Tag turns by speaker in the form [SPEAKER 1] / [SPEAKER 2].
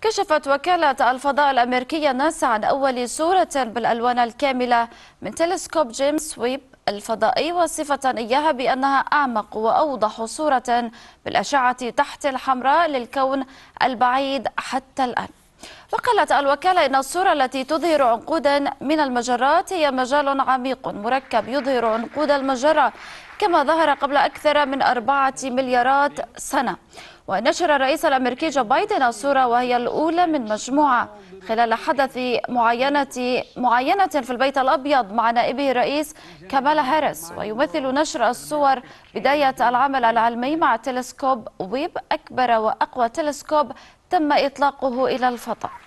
[SPEAKER 1] كشفت وكالة الفضاء الأمريكية ناسا عن أول صورة بالألوان الكاملة من تلسكوب جيمس ويب الفضائي وصفة إياها بأنها أعمق وأوضح صورة بالأشعة تحت الحمراء للكون البعيد حتى الآن وقالت الوكالة إن الصورة التي تظهر عنقودا من المجرات هي مجال عميق مركب يظهر عنقود المجرة كما ظهر قبل أكثر من أربعة مليارات سنة ونشر الرئيس الأمريكي جو بايدن الصورة وهي الأولى من مجموعة خلال حدث معينة معينة في البيت الأبيض مع نائبه الرئيس كامالا هاريس ويمثل نشر الصور بداية العمل العلمي مع تلسكوب ويب أكبر وأقوى تلسكوب تم إطلاقه إلى الفضاء